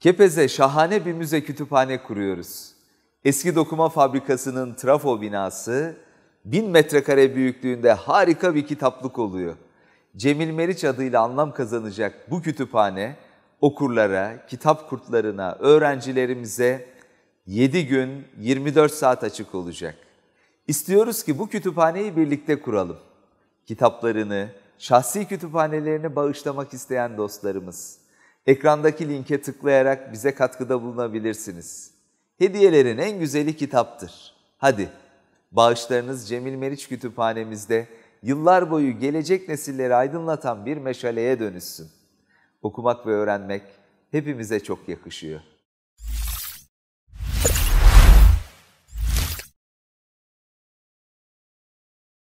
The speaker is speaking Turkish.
Kepez'e şahane bir müze kütüphane kuruyoruz. Eski dokuma fabrikasının trafo binası bin metrekare büyüklüğünde harika bir kitaplık oluyor. Cemil Meriç adıyla anlam kazanacak bu kütüphane okurlara, kitap kurtlarına, öğrencilerimize 7 gün 24 saat açık olacak. İstiyoruz ki bu kütüphaneyi birlikte kuralım. Kitaplarını, şahsi kütüphanelerini bağışlamak isteyen dostlarımız Ekrandaki linke tıklayarak bize katkıda bulunabilirsiniz. Hediyelerin en güzeli kitaptır. Hadi, bağışlarınız Cemil Meriç Kütüphanemizde yıllar boyu gelecek nesilleri aydınlatan bir meşaleye dönüşsün. Okumak ve öğrenmek hepimize çok yakışıyor.